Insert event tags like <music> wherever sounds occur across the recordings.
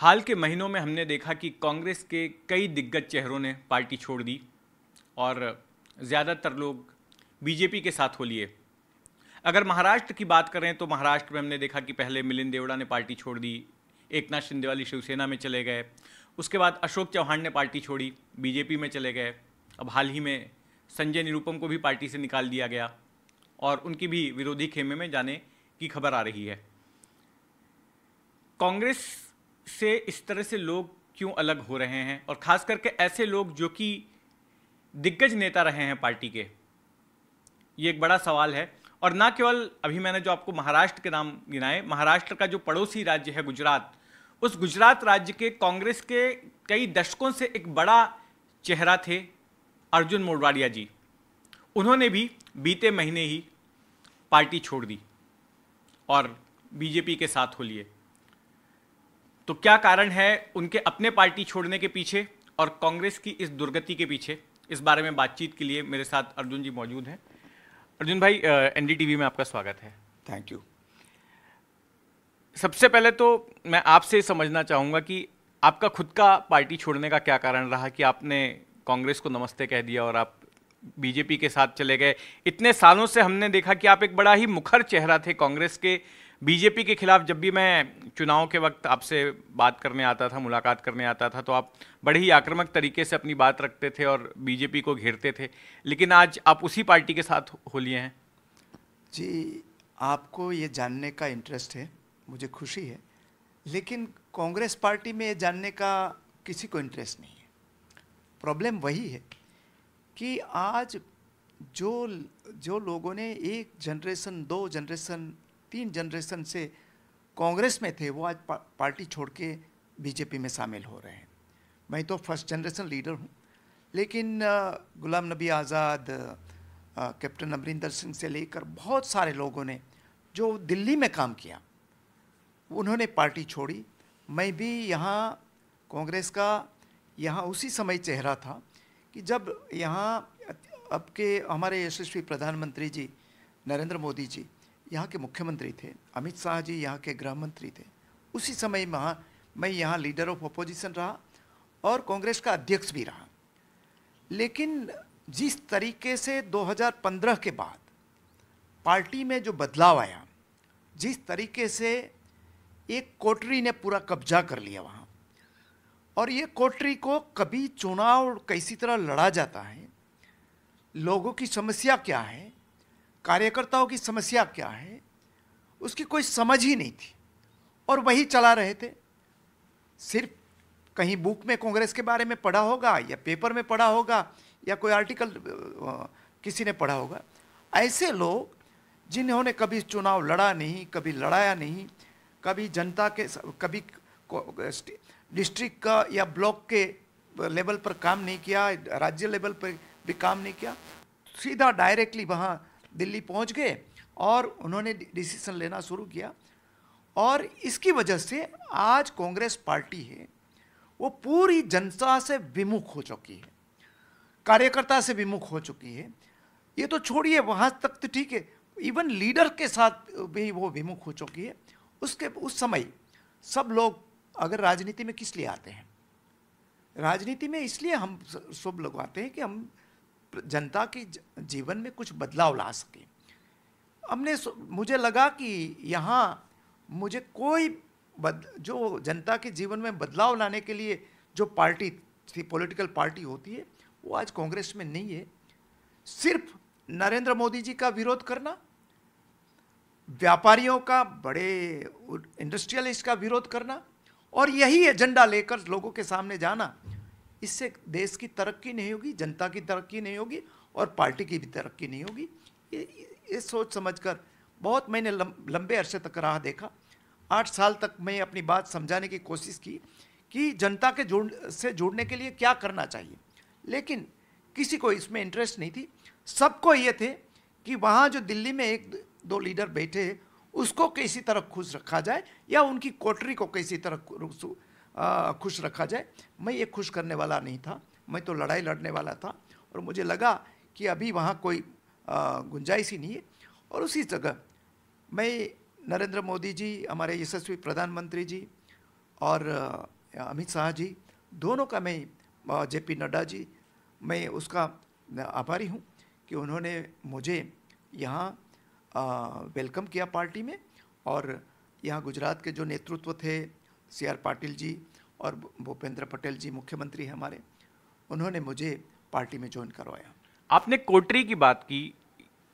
हाल के महीनों में हमने देखा कि कांग्रेस के कई दिग्गज चेहरों ने पार्टी छोड़ दी और ज़्यादातर लोग बीजेपी के साथ हो लिए अगर महाराष्ट्र की बात करें तो महाराष्ट्र में हमने देखा कि पहले मिलिंद देवड़ा ने पार्टी छोड़ दी एक नाथ शिंदे वाली शिवसेना में चले गए उसके बाद अशोक चौहान ने पार्टी छोड़ी बीजेपी में चले गए अब हाल ही में संजय निरूपम को भी पार्टी से निकाल दिया गया और उनकी भी विरोधी खेमे में जाने की खबर आ रही है कांग्रेस से इस तरह से लोग क्यों अलग हो रहे हैं और ख़ास करके ऐसे लोग जो कि दिग्गज नेता रहे हैं पार्टी के ये एक बड़ा सवाल है और ना केवल अभी मैंने जो आपको महाराष्ट्र के नाम गिनाए महाराष्ट्र का जो पड़ोसी राज्य है गुजरात उस गुजरात राज्य के कांग्रेस के कई दशकों से एक बड़ा चेहरा थे अर्जुन मोडवाड़िया जी उन्होंने भी बीते महीने ही पार्टी छोड़ दी और बीजेपी के साथ हो लिए तो क्या कारण है उनके अपने पार्टी छोड़ने के पीछे और कांग्रेस की इस दुर्गति के पीछे इस बारे में बातचीत के लिए मेरे साथ अर्जुन जी मौजूद हैं अर्जुन भाई एनडीटीवी में आपका स्वागत है थैंक यू सबसे पहले तो मैं आपसे समझना चाहूँगा कि आपका खुद का पार्टी छोड़ने का क्या कारण रहा कि आपने कांग्रेस को नमस्ते कह दिया और आप बीजेपी के साथ चले गए इतने सालों से हमने देखा कि आप एक बड़ा ही मुखर चेहरा थे कांग्रेस के बीजेपी के खिलाफ जब भी मैं चुनाव के वक्त आपसे बात करने आता था मुलाकात करने आता था तो आप बड़े ही आक्रामक तरीके से अपनी बात रखते थे और बीजेपी को घेरते थे लेकिन आज आप उसी पार्टी के साथ हो लिए हैं जी आपको ये जानने का इंटरेस्ट है मुझे खुशी है लेकिन कांग्रेस पार्टी में ये जानने का किसी को इंटरेस्ट नहीं है प्रॉब्लम वही है कि आज जो जो लोगों ने एक जनरेशन दो जनरेशन तीन जनरेशन से कांग्रेस में थे वो आज पा, पार्टी छोड़ के बीजेपी में शामिल हो रहे हैं मैं तो फर्स्ट जनरेशन लीडर हूँ लेकिन गुलाम नबी आज़ाद कैप्टन अमरिंदर सिंह से लेकर बहुत सारे लोगों ने जो दिल्ली में काम किया उन्होंने पार्टी छोड़ी मैं भी यहाँ कांग्रेस का यहाँ उसी समय चेहरा था कि जब यहाँ अब के हमारे यशस्वी प्रधानमंत्री जी नरेंद्र मोदी जी यहाँ के मुख्यमंत्री थे अमित शाह जी यहाँ के गृह मंत्री थे उसी समय वहाँ मैं यहाँ लीडर ऑफ अपोजिशन रहा और कांग्रेस का अध्यक्ष भी रहा लेकिन जिस तरीके से 2015 के बाद पार्टी में जो बदलाव आया जिस तरीके से एक कोटरी ने पूरा कब्जा कर लिया वहाँ और ये कोटरी को कभी चुनाव कैसी तरह लड़ा जाता है लोगों की समस्या क्या है कार्यकर्ताओं की समस्या क्या है उसकी कोई समझ ही नहीं थी और वही चला रहे थे सिर्फ कहीं बुक में कांग्रेस के बारे में पढ़ा होगा या पेपर में पढ़ा होगा या कोई आर्टिकल किसी ने पढ़ा होगा ऐसे लोग जिन्होंने कभी चुनाव लड़ा नहीं कभी लड़ाया नहीं कभी जनता के कभी डिस्ट्रिक्ट का या ब्लॉक के लेवल पर काम नहीं किया राज्य लेवल पर भी काम नहीं किया सीधा डायरेक्टली वहाँ दिल्ली पहुंच गए और उन्होंने डिसीजन लेना शुरू किया और इसकी वजह से आज कांग्रेस पार्टी है वो पूरी जनता से विमुख हो चुकी है कार्यकर्ता से विमुख हो चुकी है ये तो छोड़िए वहाँ तक तो ठीक है इवन लीडर के साथ भी वो विमुख हो चुकी है उसके उस समय सब लोग अगर राजनीति में किस लिए आते हैं राजनीति में इसलिए हम सब लोग आते हैं कि हम जनता की जीवन में कुछ बदलाव ला सके हमने मुझे लगा कि यहाँ मुझे कोई बद, जो जनता के जीवन में बदलाव लाने के लिए जो पार्टी थी पॉलिटिकल पार्टी होती है वो आज कांग्रेस में नहीं है सिर्फ नरेंद्र मोदी जी का विरोध करना व्यापारियों का बड़े इंडस्ट्रियलिस्ट का विरोध करना और यही एजेंडा लेकर लोगों के सामने जाना इससे देश की तरक्की नहीं होगी जनता की तरक्की नहीं होगी और पार्टी की भी तरक्की नहीं होगी ये, ये सोच समझ कर बहुत मैंने लं, लंबे अरसे तक राह देखा आठ साल तक मैं अपनी बात समझाने की कोशिश की कि जनता के जुड़ से जुड़ने के लिए क्या करना चाहिए लेकिन किसी को इसमें इंटरेस्ट नहीं थी सबको ये थे कि वहाँ जो दिल्ली में एक दो लीडर बैठे उसको किसी तरह खुश रखा जाए या उनकी कोटरी को किसी तरह आ, खुश रखा जाए मैं ये खुश करने वाला नहीं था मैं तो लड़ाई लड़ने वाला था और मुझे लगा कि अभी वहाँ कोई गुंजाइश ही नहीं है और उसी जगह मैं नरेंद्र मोदी जी हमारे यशस्वी प्रधानमंत्री जी और अमित शाह जी दोनों का मैं जे पी नड्डा जी मैं उसका आभारी हूँ कि उन्होंने मुझे यहाँ वेलकम किया पार्टी में और यहाँ गुजरात के जो नेतृत्व थे सी आर पाटिल जी और भूपेंद्र पटेल जी मुख्यमंत्री हैं हमारे उन्होंने मुझे पार्टी में ज्वाइन करवाया आपने कोटरी की बात की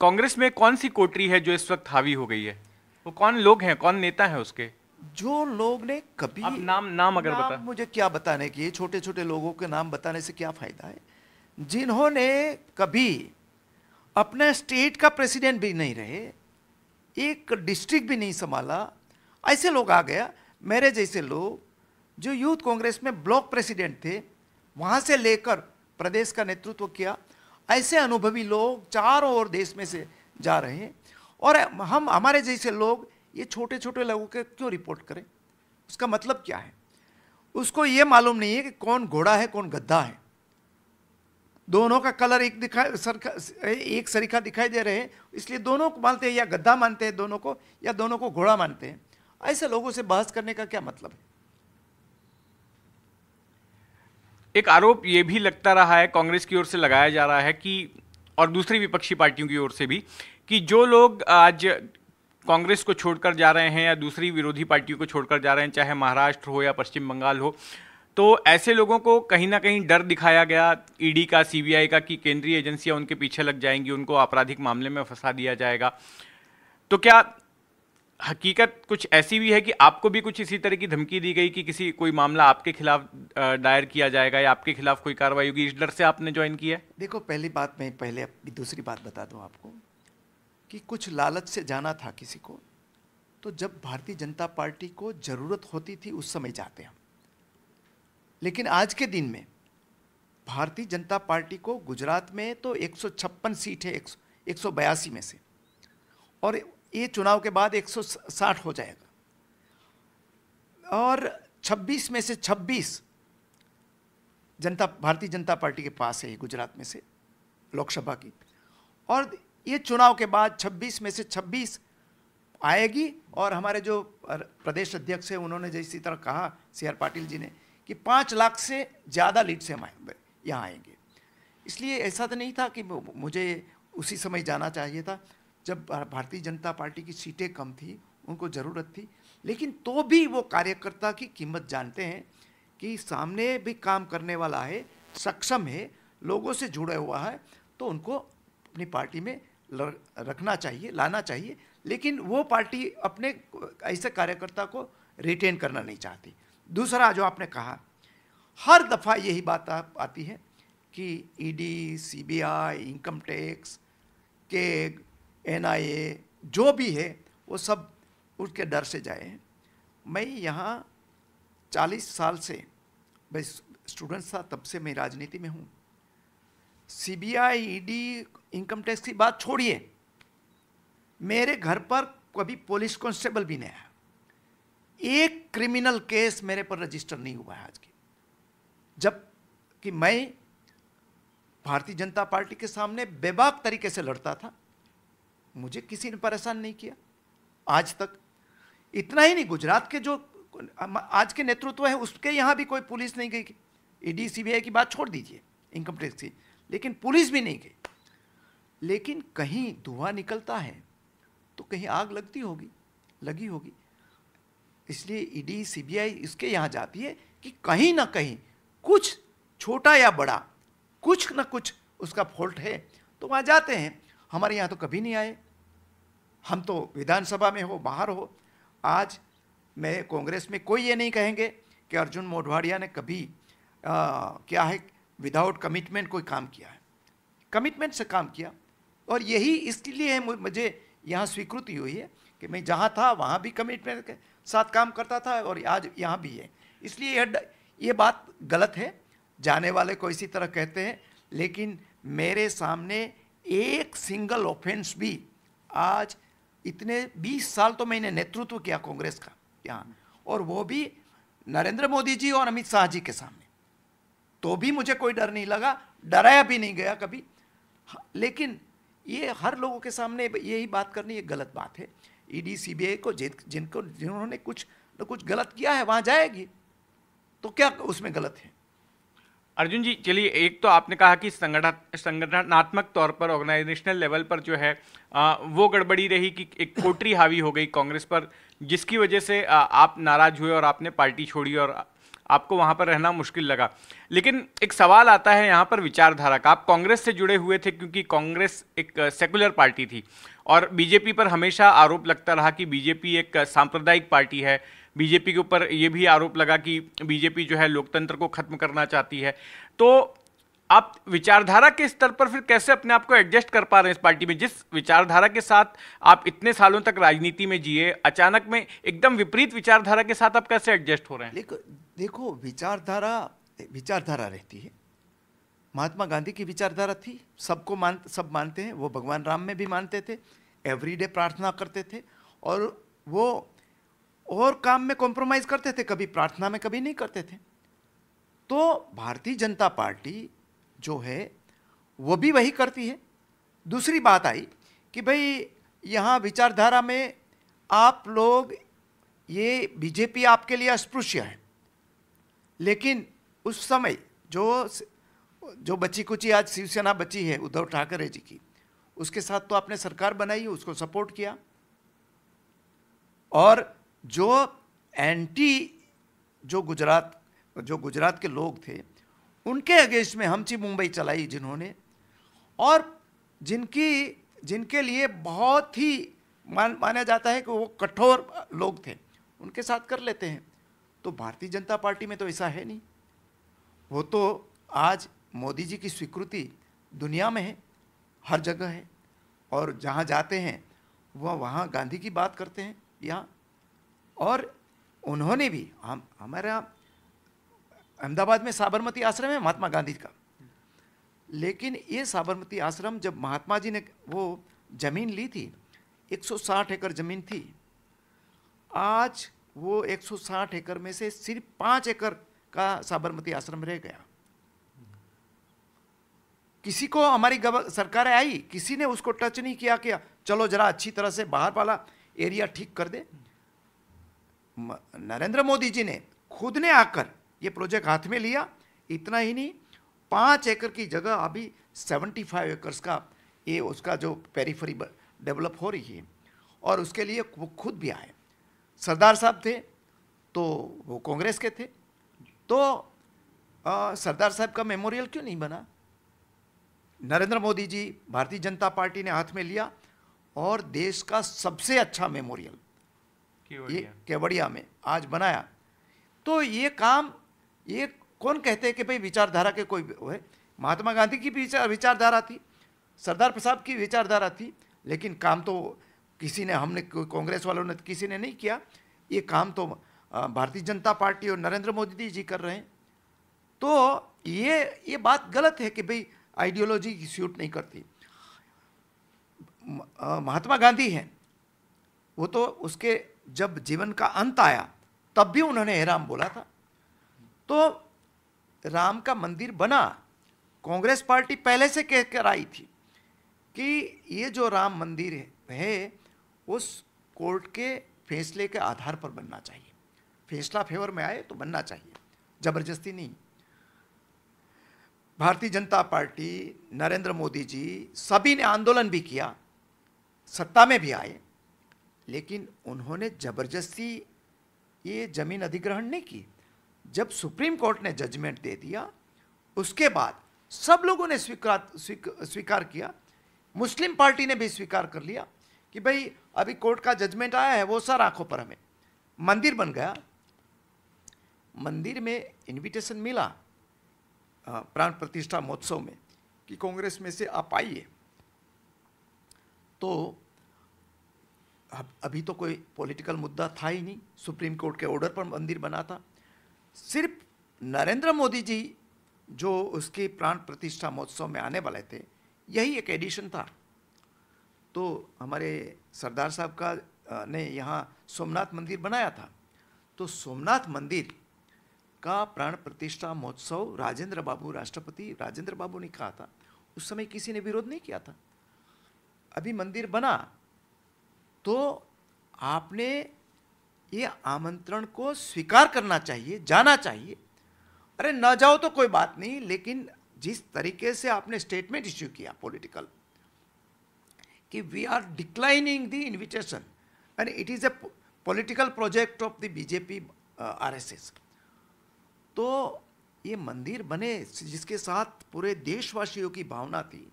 कांग्रेस में कौन सी कोटरी है जो इस वक्त हावी हो गई है वो कौन लोग हैं कौन नेता है उसके जो लोग ने कभी नाम नाम अगर नाम बता मुझे क्या बताने की छोटे छोटे लोगों के नाम बताने से क्या फायदा है जिन्होंने कभी अपने स्टेट का प्रेसिडेंट भी नहीं रहे एक डिस्ट्रिक्ट भी नहीं संभाला ऐसे लोग आ गया मेरे जैसे लोग जो यूथ कांग्रेस में ब्लॉक प्रेसिडेंट थे वहाँ से लेकर प्रदेश का नेतृत्व किया ऐसे अनुभवी लोग चारों ओर देश में से जा रहे हैं और हम हमारे जैसे लोग ये छोटे छोटे लोगों के क्यों रिपोर्ट करें उसका मतलब क्या है उसको ये मालूम नहीं है कि कौन घोड़ा है कौन गद्दा है दोनों का कलर एक दिखाई सरका एक सरीखा दिखाई दे रहे हैं इसलिए दोनों को मानते हैं या गद्दा मानते हैं दोनों को या दोनों को घोड़ा मानते हैं ऐसे लोगों से बहस करने का क्या मतलब है एक आरोप यह भी लगता रहा है कांग्रेस की ओर से लगाया जा रहा है कि और दूसरी विपक्षी पार्टियों की ओर से भी कि जो लोग आज कांग्रेस को छोड़कर जा रहे हैं या दूसरी विरोधी पार्टियों को छोड़कर जा रहे हैं चाहे महाराष्ट्र हो या पश्चिम बंगाल हो तो ऐसे लोगों को कहीं ना कहीं डर दिखाया गया ईडी का सीबीआई का कि केंद्रीय एजेंसियां उनके पीछे लग जाएंगी उनको आपराधिक मामले में फंसा दिया जाएगा तो क्या हकीकत कुछ ऐसी भी है कि आपको भी कुछ इसी तरह की धमकी दी गई कि किसी कोई मामला आपके खिलाफ दायर किया जाएगा या आपके खिलाफ कोई कार्रवाई होगी इस डर से आपने ज्वाइन किया देखो पहली बात मैं पहले अपनी दूसरी बात बता दूं आपको कि कुछ लालच से जाना था किसी को तो जब भारतीय जनता पार्टी को ज़रूरत होती थी उस समय जाते हम लेकिन आज के दिन में भारतीय जनता पार्टी को गुजरात में तो एक सीट है एक, एक में से और ये चुनाव के बाद 160 हो जाएगा और 26 में से 26 जनता भारतीय जनता पार्टी के पास है गुजरात में से लोकसभा की और ये चुनाव के बाद 26 में से 26 आएगी और हमारे जो प्रदेश अध्यक्ष हैं उन्होंने जैसी तरह कहा सी आर पाटिल जी ने कि पाँच लाख से ज़्यादा लीड से हम यहाँ आएंगे इसलिए ऐसा तो नहीं था कि मुझे उसी समय जाना चाहिए था जब भारतीय जनता पार्टी की सीटें कम थी उनको ज़रूरत थी लेकिन तो भी वो कार्यकर्ता की कीमत जानते हैं कि सामने भी काम करने वाला है सक्षम है लोगों से जुड़ा हुआ है तो उनको अपनी पार्टी में रखना चाहिए लाना चाहिए लेकिन वो पार्टी अपने ऐसे कार्यकर्ता को रिटेन करना नहीं चाहती दूसरा जो आपने कहा हर दफ़ा यही बात आती है कि ED CBI income tax CAG एन जो भी है वो सब उसके डर से जाए मैं यहाँ चालीस साल से मैं स्टूडेंट्स था तब से मैं राजनीति में हूँ सीबीआई ईडी इनकम टैक्स की बात छोड़िए मेरे घर पर कभी पुलिस कांस्टेबल भी नहीं आया एक क्रिमिनल केस मेरे पर रजिस्टर नहीं हुआ है आज की जब कि मैं भारतीय जनता पार्टी के सामने बेबाक तरीके से लड़ता था मुझे किसी ने परेशान नहीं किया आज तक इतना ही नहीं गुजरात के जो आज के नेतृत्व है उसके यहाँ भी कोई पुलिस नहीं गई ईडी सीबीआई की बात छोड़ दीजिए इनकम टैक्स की लेकिन पुलिस भी नहीं गई लेकिन कहीं धुआं निकलता है तो कहीं आग लगती होगी लगी होगी इसलिए ईडी सीबीआई इसके यहाँ जाती है कि कहीं ना कहीं कुछ छोटा या बड़ा कुछ ना कुछ उसका फॉल्ट है तो वहाँ जाते हैं हमारे यहाँ तो कभी नहीं आए हम तो विधानसभा में हो बाहर हो आज मैं कांग्रेस में कोई ये नहीं कहेंगे कि अर्जुन मोढवाड़िया ने कभी आ, क्या है विदाउट कमिटमेंट कोई काम किया है कमिटमेंट से काम किया और यही इसके लिए मुझे यहाँ स्वीकृति हुई है कि मैं जहाँ था वहाँ भी कमिटमेंट के साथ काम करता था और आज यहाँ भी है इसलिए यह ये बात गलत है जाने वाले को इसी तरह कहते हैं लेकिन मेरे सामने एक सिंगल ऑफेंस भी आज इतने 20 साल तो मैंने नेतृत्व किया कांग्रेस का यहाँ और वो भी नरेंद्र मोदी जी और अमित शाह जी के सामने तो भी मुझे कोई डर नहीं लगा डराया भी नहीं गया कभी हाँ, लेकिन ये हर लोगों के सामने यही बात करनी ये गलत बात है ईडी सीबीआई को जिनको जिन्होंने कुछ न कुछ गलत किया है वहाँ जाएगी तो क्या उसमें गलत है अर्जुन जी चलिए एक तो आपने कहा कि संगठन संगठनात्मक तौर पर ऑर्गेनाइजेशनल लेवल पर जो है आ, वो गड़बड़ी रही कि एक कोटरी हावी हो गई कांग्रेस पर जिसकी वजह से आ, आप नाराज हुए और आपने पार्टी छोड़ी और आपको वहाँ पर रहना मुश्किल लगा लेकिन एक सवाल आता है यहाँ पर विचारधारा का आप कांग्रेस से जुड़े हुए थे क्योंकि कांग्रेस एक सेकुलर पार्टी थी और बीजेपी पर हमेशा आरोप लगता रहा कि बीजेपी एक सांप्रदायिक पार्टी है बीजेपी के ऊपर ये भी आरोप लगा कि बीजेपी जो है लोकतंत्र को खत्म करना चाहती है तो आप विचारधारा के स्तर पर फिर कैसे अपने आप को एडजस्ट कर पा रहे हैं इस पार्टी में जिस विचारधारा के साथ आप इतने सालों तक राजनीति में जिए अचानक में एकदम विपरीत विचारधारा के साथ आप कैसे एडजस्ट हो रहे हैं देखो देखो विचारधारा विचारधारा रहती है महात्मा गांधी की विचारधारा थी सबको मान सब मानते हैं वो भगवान राम में भी मानते थे एवरीडे प्रार्थना करते थे और वो और काम में कॉम्प्रोमाइज करते थे कभी प्रार्थना में कभी नहीं करते थे तो भारतीय जनता पार्टी जो है वो भी वही करती है दूसरी बात आई कि भाई यहाँ विचारधारा में आप लोग ये बीजेपी आपके लिए अस्पृश्य है लेकिन उस समय जो जो बची कुची आज शिवसेना बची है उद्धव ठाकरे जी की उसके साथ तो आपने सरकार बनाई उसको सपोर्ट किया और जो एंटी जो गुजरात जो गुजरात के लोग थे उनके अगेंस्ट में हमची मुंबई चलाई जिन्होंने और जिनकी जिनके लिए बहुत ही मान माना जाता है कि वो कठोर लोग थे उनके साथ कर लेते हैं तो भारतीय जनता पार्टी में तो ऐसा है नहीं वो तो आज मोदी जी की स्वीकृति दुनिया में है हर जगह है और जहाँ जाते हैं वह वहाँ गांधी की बात करते हैं यहाँ और उन्होंने भी हम हमारा अहमदाबाद में साबरमती आश्रम है महात्मा गांधी का लेकिन ये साबरमती आश्रम जब महात्मा जी ने वो ज़मीन ली थी 160 एकड़ ज़मीन थी आज वो 160 एकड़ में से सिर्फ पाँच एकड़ का साबरमती आश्रम रह गया किसी को हमारी सरकार आई किसी ने उसको टच नहीं किया कि चलो जरा अच्छी तरह से बाहर वाला एरिया ठीक कर दे नरेंद्र मोदी जी ने खुद ने आकर ये प्रोजेक्ट हाथ में लिया इतना ही नहीं पाँच एकड़ की जगह अभी सेवेंटी फाइव एकर्स का ये उसका जो पेरीफरी डेवलप हो रही है और उसके लिए वो खुद भी आए सरदार साहब थे तो वो कांग्रेस के थे तो सरदार साहब का मेमोरियल क्यों नहीं बना नरेंद्र मोदी जी भारतीय जनता पार्टी ने हाथ में लिया और देश का सबसे अच्छा मेमोरियल ये केवड़िया में आज बनाया तो ये काम ये कौन कहते हैं कि भाई विचारधारा के कोई है महात्मा गांधी की भी विचारधारा थी सरदार प्रसाद की विचारधारा थी लेकिन काम तो किसी ने हमने कांग्रेस वालों ने किसी ने नहीं किया ये काम तो भारतीय जनता पार्टी और नरेंद्र मोदी जी कर रहे हैं तो ये ये बात गलत है कि भाई आइडियोलॉजी की सूट नहीं करती महात्मा गांधी हैं वो तो उसके जब जीवन का अंत आया तब भी उन्होंने हे राम बोला था तो राम का मंदिर बना कांग्रेस पार्टी पहले से कहकर आई थी कि ये जो राम मंदिर है उस कोर्ट के फैसले के आधार पर बनना चाहिए फैसला फेवर में आए तो बनना चाहिए जबरदस्ती नहीं भारतीय जनता पार्टी नरेंद्र मोदी जी सभी ने आंदोलन भी किया सत्ता में भी आए लेकिन उन्होंने ज़बरदस्ती ये ज़मीन अधिग्रहण नहीं की जब सुप्रीम कोर्ट ने जजमेंट दे दिया उसके बाद सब लोगों ने स्वीकार स्वीकार किया मुस्लिम पार्टी ने भी स्वीकार कर लिया कि भाई अभी कोर्ट का जजमेंट आया है वो सर आंखों पर हमें मंदिर बन गया मंदिर में इनविटेशन मिला प्राण प्रतिष्ठा महोत्सव में कि कांग्रेस में से आप आइए तो अभी तो कोई पॉलिटिकल मुद्दा था ही नहीं सुप्रीम कोर्ट के ऑर्डर पर मंदिर बना था सिर्फ नरेंद्र मोदी जी जो उसके प्राण प्रतिष्ठा महोत्सव में आने वाले थे यही एक एडिशन था तो हमारे सरदार साहब का ने यहाँ सोमनाथ मंदिर बनाया था तो सोमनाथ मंदिर का प्राण प्रतिष्ठा महोत्सव राजेंद्र बाबू राष्ट्रपति राजेंद्र बाबू ने कहा था उस समय किसी ने विरोध नहीं किया था अभी मंदिर बना तो आपने ये आमंत्रण को स्वीकार करना चाहिए जाना चाहिए अरे ना जाओ तो कोई बात नहीं लेकिन जिस तरीके से आपने स्टेटमेंट इश्यू किया पॉलिटिकल कि we are declining the invitation and it is a political project of the BJP RSS तो ये मंदिर बने जिसके साथ पूरे देशवासियों की भावना थी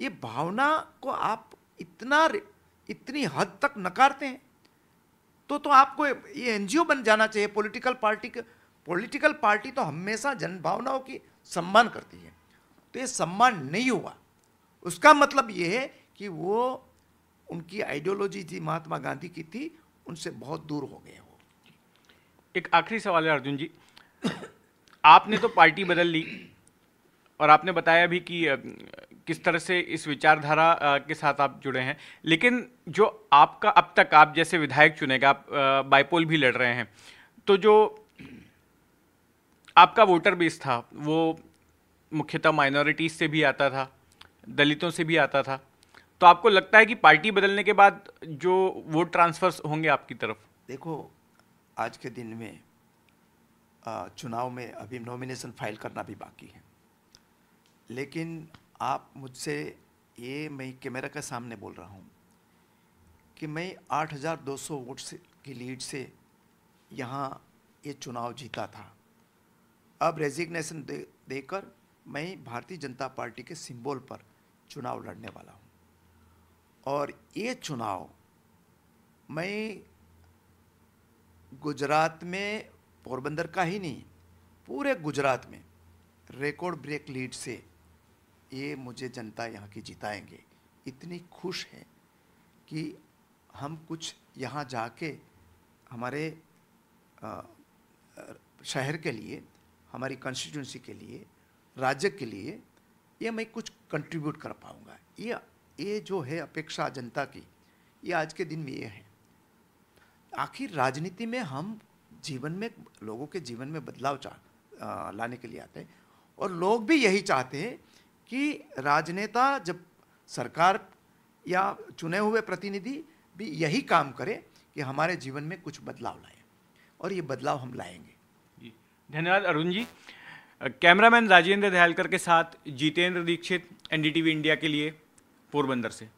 ये भावना को आप इतना इतनी हद तक नकारते हैं तो तो आपको ये एनजीओ बन जाना चाहिए पॉलिटिकल पार्टी के पॉलिटिकल पार्टी तो हमेशा जनभावनाओं की सम्मान करती है तो ये सम्मान नहीं हुआ उसका मतलब ये है कि वो उनकी आइडियोलॉजी जी महात्मा गांधी की थी उनसे बहुत दूर हो गए वो एक आखिरी सवाल है अर्जुन जी <coughs> आपने तो पार्टी बदल ली और आपने बताया भी कि किस तरह से इस विचारधारा के साथ आप जुड़े हैं लेकिन जो आपका अब तक आप जैसे विधायक चुने गए आप बाइपोल भी लड़ रहे हैं तो जो आपका वोटर बेस था वो मुख्यतः माइनॉरिटीज़ से भी आता था दलितों से भी आता था तो आपको लगता है कि पार्टी बदलने के बाद जो वोट ट्रांसफ़र्स होंगे आपकी तरफ देखो आज के दिन में चुनाव में अभी नॉमिनेशन फाइल करना भी बाकी है लेकिन आप मुझसे ये मैं कैमरा के सामने बोल रहा हूँ कि मैं 8,200 वोट से की लीड से यहाँ ये चुनाव जीता था अब रेजिग्नेशन दे देकर मैं भारतीय जनता पार्टी के सिंबल पर चुनाव लड़ने वाला हूँ और ये चुनाव मैं गुजरात में पोरबंदर का ही नहीं पूरे गुजरात में रिकॉर्ड ब्रेक लीड से ये मुझे जनता यहाँ की जिताएंगे इतनी खुश है कि हम कुछ यहाँ जाके हमारे शहर के लिए हमारी कॉन्स्टिट्यूंसी के लिए राज्य के लिए ये मैं कुछ कंट्रीब्यूट कर पाऊँगा ये ये जो है अपेक्षा जनता की ये आज के दिन में ये है आखिर राजनीति में हम जीवन में लोगों के जीवन में बदलाव चाह लाने के लिए आते हैं और लोग भी यही चाहते हैं कि राजनेता जब सरकार या चुने हुए प्रतिनिधि भी यही काम करे कि हमारे जीवन में कुछ बदलाव लाए और ये बदलाव हम लाएंगे जी धन्यवाद अरुण जी कैमरामैन राजेंद्र दयालकर के साथ जितेंद्र दीक्षित एनडीटीवी इंडिया के लिए पोरबंदर से